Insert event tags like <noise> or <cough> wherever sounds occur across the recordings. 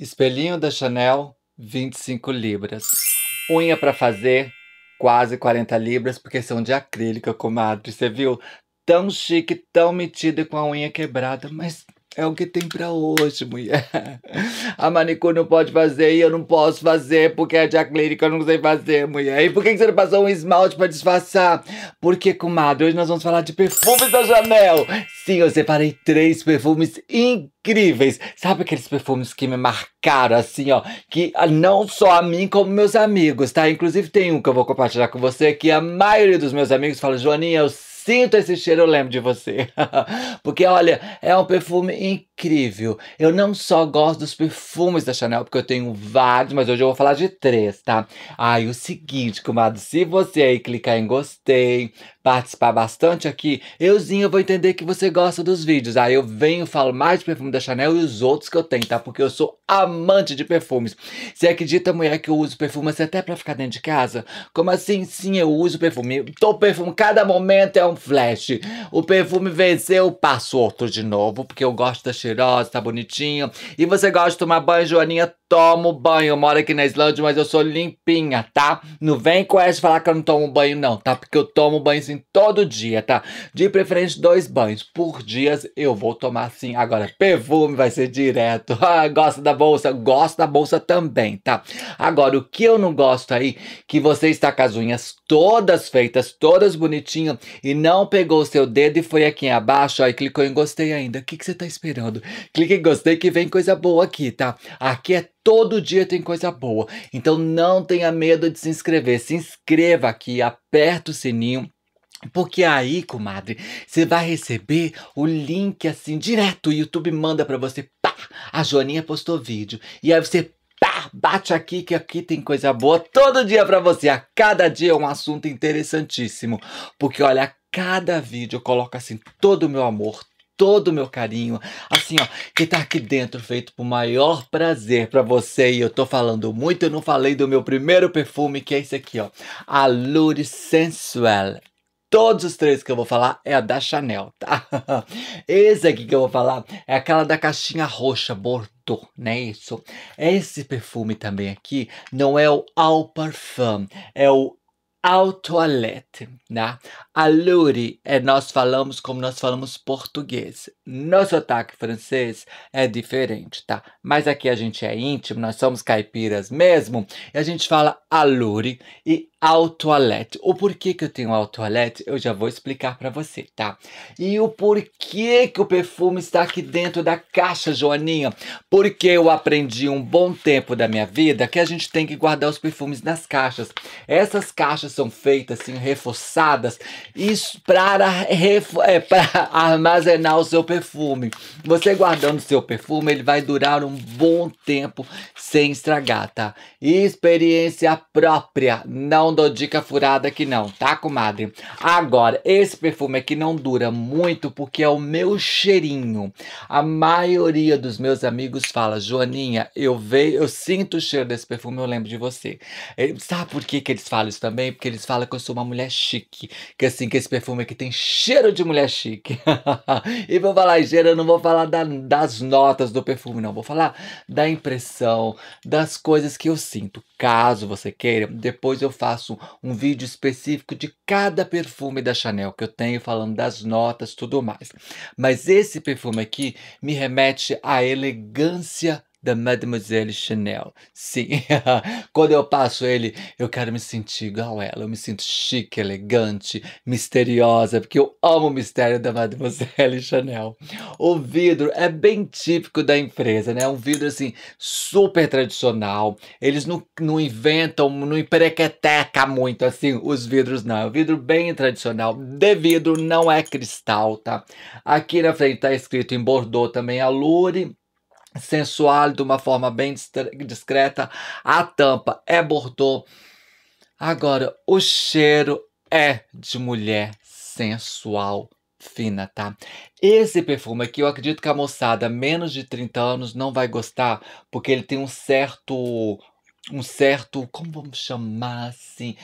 Espelhinho da Chanel, 25 libras. Unha para fazer, quase 40 libras, porque são de acrílica, comadre. Você viu? Tão chique, tão metida com a unha quebrada, mas é o que tem para hoje, mulher. A manicure não pode fazer e eu não posso fazer porque é de e eu não sei fazer, mulher. E por que você não passou um esmalte para disfarçar? Porque, comadre, hoje nós vamos falar de perfumes da Janel. Sim, eu separei três perfumes incríveis. Sabe aqueles perfumes que me marcaram, assim, ó? Que ah, não só a mim, como meus amigos, tá? Inclusive tem um que eu vou compartilhar com você que a maioria dos meus amigos fala, Joaninha, eu sinto esse cheiro, eu lembro de você. <laughs> porque olha, é um perfume incrível. Eu não só gosto dos perfumes da Chanel, porque eu tenho vários, mas hoje eu vou falar de três, tá? Aí ah, o seguinte, comadre, se você aí clicar em gostei, participar bastante aqui, euzinho eu vou entender que você gosta dos vídeos. Aí eu venho, falo mais de perfume da Chanel e os outros que eu tenho, tá? Porque eu sou amante de perfumes. Você acredita, mulher, que eu uso perfume assim, até pra ficar dentro de casa? Como assim? Sim, eu uso perfume. Tô perfume, cada momento é um flash. O perfume venceu, passo outro de novo, porque eu gosto da cheirosa, tá bonitinho. E você gosta de tomar banho, Joaninha? Tomo banho. Eu moro aqui na Islândia, mas eu sou limpinha, tá? Não vem com essa falar que eu não tomo banho, não, tá? Porque eu tomo banho sim todo dia, tá? De preferência, dois banhos por dia. Eu vou tomar sim. Agora, perfume vai ser direto. <laughs> Ah, gosta da bolsa? Gosto da bolsa também, tá? Agora, o que eu não gosto aí, que você está com as unhas todas feitas, todas bonitinhas, e não pegou o seu dedo e foi aqui abaixo, ó, e clicou em gostei ainda. O que, que você está esperando? Clique em gostei que vem coisa boa aqui, tá? Aqui é todo dia tem coisa boa. Então não tenha medo de se inscrever. Se inscreva aqui, aperta o sininho porque aí, comadre, você vai receber o link assim direto. O YouTube manda para você. Pá! A Joaninha postou vídeo. E aí você pá, bate aqui que aqui tem coisa boa todo dia para você. A cada dia é um assunto interessantíssimo. Porque olha, a cada vídeo eu coloco assim todo o meu amor, todo o meu carinho, assim, ó, que tá aqui dentro feito pro maior prazer para você. E eu tô falando muito, eu não falei do meu primeiro perfume, que é esse aqui, ó, a Lure Sensual. Todos os três que eu vou falar é a da Chanel, tá? <laughs> Esse aqui que eu vou falar é aquela da caixinha roxa, Bordeaux, né? Isso. Esse perfume também aqui não é o Au Parfum, é o Au toilette, né? Alure é nós falamos como nós falamos português no sotaque francês é diferente, tá? Mas aqui a gente é íntimo, nós somos caipiras mesmo, e a gente fala alure e ao toilette. O porquê que eu tenho ao toilette, eu já vou explicar para você, tá? E o porquê que o perfume está aqui dentro da caixa, Joaninha? Porque eu aprendi um bom tempo da minha vida que a gente tem que guardar os perfumes nas caixas. Essas caixas são feitas assim, reforçadas, para é, <laughs> armazenar o seu perfume perfume. Você guardando seu perfume, ele vai durar um bom tempo sem estragar, tá? Experiência própria. Não dou dica furada aqui não, tá, comadre? Agora, esse perfume aqui não dura muito porque é o meu cheirinho. A maioria dos meus amigos fala, Joaninha, eu vejo, eu sinto o cheiro desse perfume, eu lembro de você. É, sabe por que, que eles falam isso também? Porque eles falam que eu sou uma mulher chique. Que assim, que esse perfume aqui tem cheiro de mulher chique. <laughs> e vou falar lajeira, eu não vou falar da, das notas do perfume, não. Vou falar da impressão, das coisas que eu sinto. Caso você queira, depois eu faço um vídeo específico de cada perfume da Chanel que eu tenho, falando das notas tudo mais. Mas esse perfume aqui me remete à elegância da Mademoiselle Chanel. Sim, <laughs> quando eu passo ele, eu quero me sentir igual ela. Eu me sinto chique, elegante, misteriosa, porque eu amo o mistério da Mademoiselle Chanel. O vidro é bem típico da empresa, né? É um vidro assim super tradicional. Eles não, não inventam, não emprequeteca muito assim os vidros não. É um vidro bem tradicional. De vidro não é cristal, tá? Aqui na frente tá escrito em bordeaux também a Lure sensual de uma forma bem discreta. A tampa é bordô. Agora, o cheiro é de mulher sensual fina, tá? Esse perfume aqui, eu acredito que a moçada menos de 30 anos não vai gostar, porque ele tem um certo um certo, como vamos chamar assim,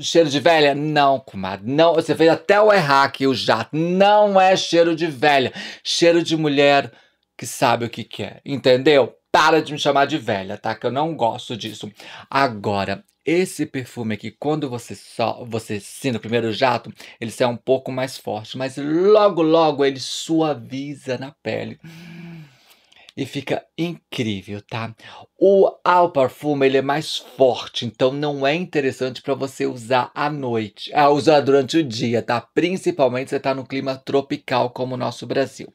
Cheiro de velha? Não, comadre. Não, você fez até o errar aqui o jato. Não é cheiro de velha. Cheiro de mulher que sabe o que quer, é, entendeu? Para de me chamar de velha, tá? Que eu não gosto disso. Agora, esse perfume aqui, quando você só você sim o primeiro jato, ele sai um pouco mais forte, mas logo logo ele suaviza na pele. Hum e fica incrível, tá? O ao perfume ele é mais forte, então não é interessante para você usar à noite, ah, usar durante o dia, tá? Principalmente se está no clima tropical como o nosso Brasil.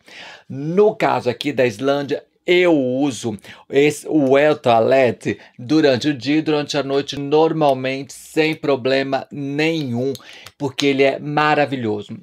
No caso aqui da Islândia, eu uso esse, o El Toilette durante o dia e durante a noite, normalmente, sem problema nenhum, porque ele é maravilhoso.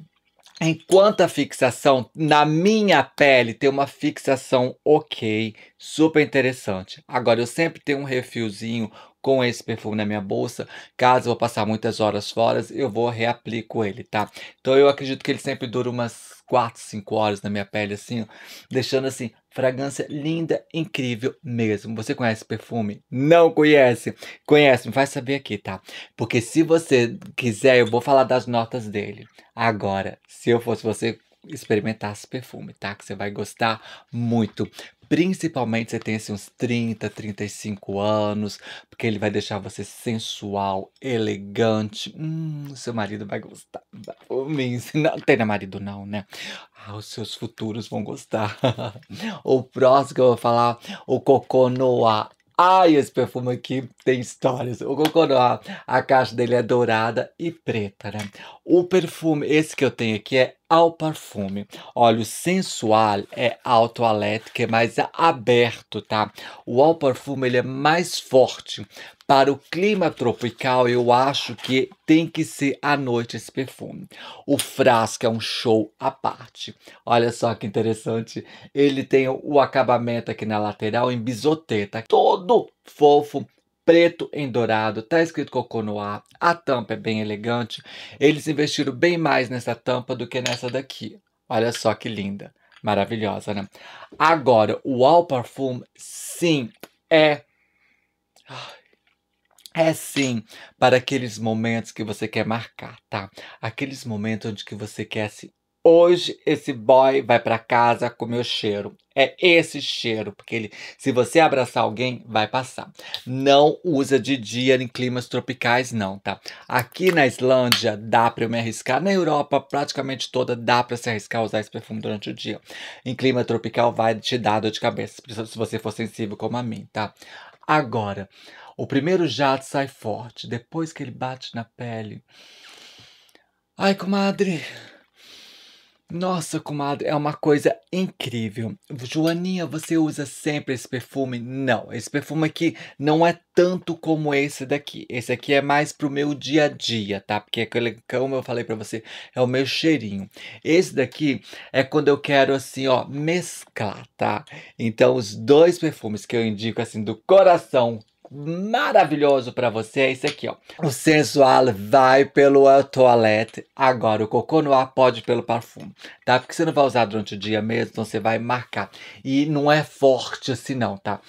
Enquanto a fixação na minha pele tem uma fixação ok, super interessante. Agora, eu sempre tenho um refilzinho com esse perfume na minha bolsa. Caso eu vou passar muitas horas fora, eu vou reaplico ele, tá? Então, eu acredito que ele sempre dura umas 4, 5 horas na minha pele, assim, ó, deixando assim, fragrância linda, incrível mesmo. Você conhece perfume? Não conhece? Conhece, vai saber aqui, tá? Porque se você quiser, eu vou falar das notas dele. Agora, se eu fosse você, experimentar esse perfume, tá? Que você vai gostar muito. Principalmente você tem assim, uns 30, 35 anos, porque ele vai deixar você sensual, elegante. Hum, seu marido vai gostar. O mim, <laughs> não tem na marido, não, né? Ah, os seus futuros vão gostar. <laughs> o próximo que eu vou falar, o Coconoa. Ai, esse perfume aqui tem histórias. O Coconoa, a caixa dele é dourada e preta, né? O perfume, esse que eu tenho aqui é ao perfume. Olha, o sensual é alto toilette, que é mais aberto, tá? O ao perfume ele é mais forte. Para o clima tropical, eu acho que tem que ser à noite esse perfume. O frasco é um show à parte. Olha só que interessante. Ele tem o acabamento aqui na lateral em bisoteta, tá? todo fofo, preto em dourado, tá escrito Cocô a tampa é bem elegante. Eles investiram bem mais nessa tampa do que nessa daqui. Olha só que linda, maravilhosa, né? Agora, o All Parfum, sim, é... É sim, para aqueles momentos que você quer marcar, tá? Aqueles momentos onde que você quer se Hoje esse boy vai para casa com meu cheiro. É esse cheiro, porque ele, se você abraçar alguém, vai passar. Não usa de dia em climas tropicais, não, tá? Aqui na Islândia dá para eu me arriscar. Na Europa, praticamente toda, dá para se arriscar a usar esse perfume durante o dia. Em clima tropical, vai te dar dor de cabeça, se você for sensível como a mim, tá? Agora, o primeiro jato sai forte, depois que ele bate na pele. Ai, comadre. Nossa, comadre, é uma coisa incrível. Joaninha, você usa sempre esse perfume? Não, esse perfume aqui não é tanto como esse daqui. Esse aqui é mais pro meu dia a dia, tá? Porque aquele, como eu falei para você, é o meu cheirinho. Esse daqui é quando eu quero assim, ó, mesclar, tá? Então os dois perfumes que eu indico assim do coração maravilhoso para você é esse aqui, ó. O sensual vai pelo toilette, agora o cocô no ar pode pelo perfume, tá? Porque você não vai usar durante o dia mesmo, então você vai marcar. E não é forte assim não, tá?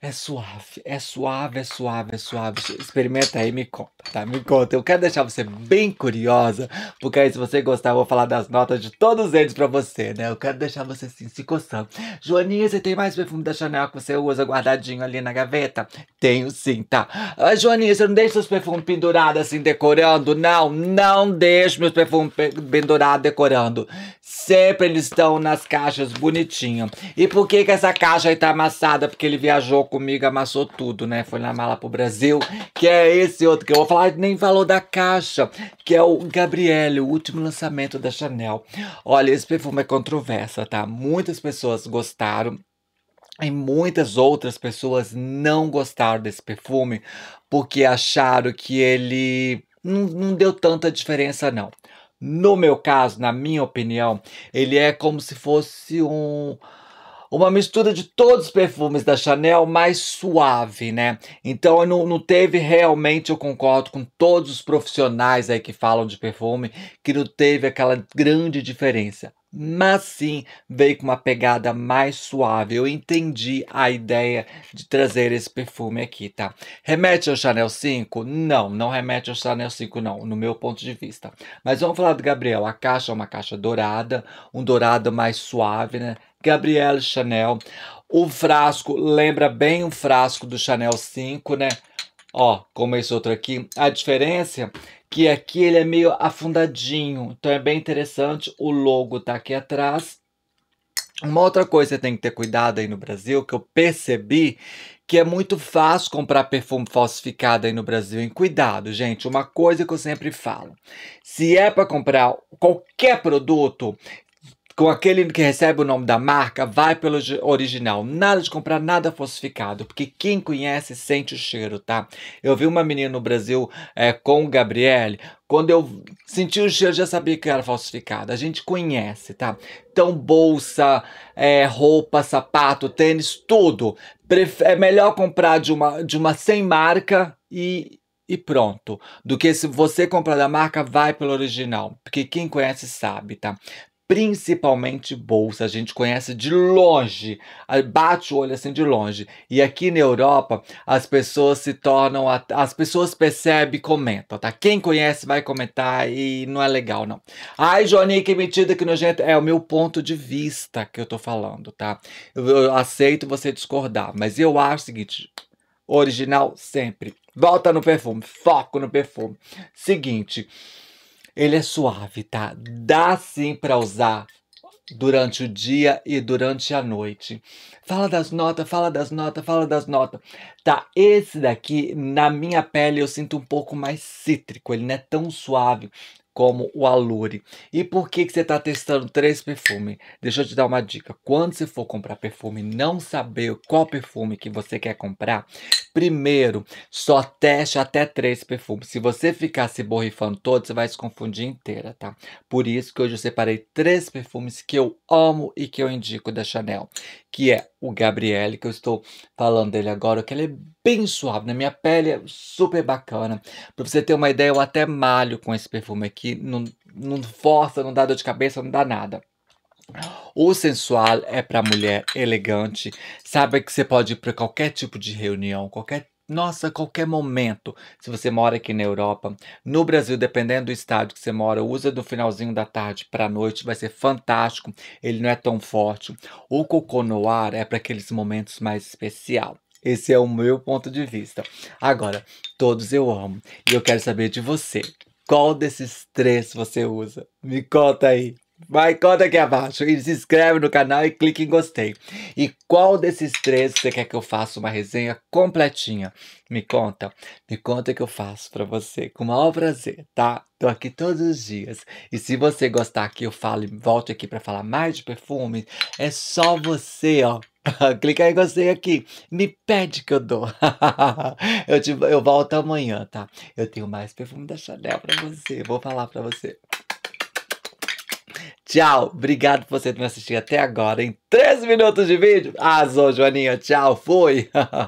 É suave, é suave, é suave, é suave. Experimenta aí me conta, tá? Me conta. Eu quero deixar você bem curiosa, porque aí se você gostar, eu vou falar das notas de todos eles pra você, né? Eu quero deixar você assim, se coçando. Joaninha, você tem mais perfume da Chanel que você usa guardadinho ali na gaveta? Tenho sim, tá? Ah, Joaninha, você não deixa seus perfumes pendurados assim, decorando? Não, não deixa meus perfumes pendurados decorando. Sempre eles estão nas caixas bonitinho. E por que que essa caixa aí tá amassada? Porque ele viajou comigo amassou tudo, né? Foi na mala pro Brasil, que é esse outro que eu vou falar, nem falou da caixa, que é o Gabriele, o último lançamento da Chanel. Olha, esse perfume é controversa, tá? Muitas pessoas gostaram, e muitas outras pessoas não gostaram desse perfume porque acharam que ele não, não, deu tanta diferença, não. No meu caso, na minha opinião, ele é como se fosse um uma mistura de todos os perfumes da Chanel mais suave, né? Então não, não teve realmente, eu concordo com todos os profissionais aí que falam de perfume, que não teve aquela grande diferença mas sim veio com uma pegada mais suave. Eu entendi a ideia de trazer esse perfume aqui, tá? Remete ao Chanel 5? Não, não remete ao Chanel 5 não, no meu ponto de vista. Mas vamos falar do Gabriel. A caixa é uma caixa dourada, um dourado mais suave, né? Gabrielle Chanel. O frasco lembra bem o frasco do Chanel 5, né? Ó, como esse outro aqui. A diferença que aqui ele é meio afundadinho. Então é bem interessante. O logo tá aqui atrás. Uma outra coisa que tem que ter cuidado aí no Brasil, que eu percebi que é muito fácil comprar perfume falsificado aí no Brasil. E cuidado, gente, uma coisa que eu sempre falo. Se é para comprar qualquer produto, com aquele que recebe o nome da marca, vai pelo original. Nada de comprar nada falsificado, porque quem conhece sente o cheiro, tá? Eu vi uma menina no Brasil é, com o Gabriele. Quando eu senti o cheiro, já sabia que era falsificado. A gente conhece, tá? Então, bolsa, é, roupa, sapato, tênis, tudo. Pref é melhor comprar de uma, de uma sem marca e e pronto. Do que se você comprar da marca, vai pelo original. Porque quem conhece sabe, tá? principalmente bolsa. A gente conhece de longe, bate o olho assim de longe. E aqui na Europa, as pessoas se tornam, as pessoas percebem e comentam, tá? Quem conhece vai comentar e não é legal, não. Ai, Johnny, que mentira, que nojento. É o meu ponto de vista que eu tô falando, tá? Eu, eu aceito você discordar, mas eu acho o seguinte, original sempre. Volta no perfume, foco no perfume. Seguinte, ele é suave, tá? Dá sim para usar durante o dia e durante a noite. Fala das notas, fala das notas, fala das notas. Tá, esse daqui na minha pele eu sinto um pouco mais cítrico, ele não é tão suave, como o Alure. E por que, que você está testando três perfumes? Deixa eu te dar uma dica. Quando você for comprar perfume, não saber qual perfume que você quer comprar, primeiro, só teste até três perfumes. Se você ficar se borrifando todo, você vai se confundir inteira, tá? Por isso que hoje eu separei três perfumes que eu amo e que eu indico da Chanel, que é o Gabriele, que eu estou falando dele agora, que ele é bem suave, na né? minha pele é super bacana. Para você ter uma ideia, eu até malho com esse perfume aqui, não, não força, não dá dor de cabeça, não dá nada. O sensual é para mulher elegante, sabe que você pode ir para qualquer tipo de reunião, qualquer nossa, qualquer momento. Se você mora aqui na Europa, no Brasil, dependendo do estádio que você mora, usa do finalzinho da tarde para a noite, vai ser fantástico. Ele não é tão forte. O cocô no ar é para aqueles momentos mais especial. Esse é o meu ponto de vista. Agora, todos eu amo e eu quero saber de você. Qual desses três você usa? Me conta aí. Vai, conta aqui abaixo e se inscreve no canal e clique em gostei. E qual desses três você quer que eu faça uma resenha completinha? Me conta, me conta que eu faço para você com o maior prazer, tá? Tô aqui todos os dias. E se você gostar que eu fale, volte aqui para falar mais de perfume, é só você, ó, <laughs> Clica em gostei aqui. Me pede que eu dou. <laughs> eu, te, eu volto amanhã, tá? Eu tenho mais perfume da Chanel pra você. Vou falar pra você. Tchau. Obrigado por você ter me assistido até agora, em 13 minutos de vídeo. Arrasou, Joaninha. Tchau. Fui. <laughs>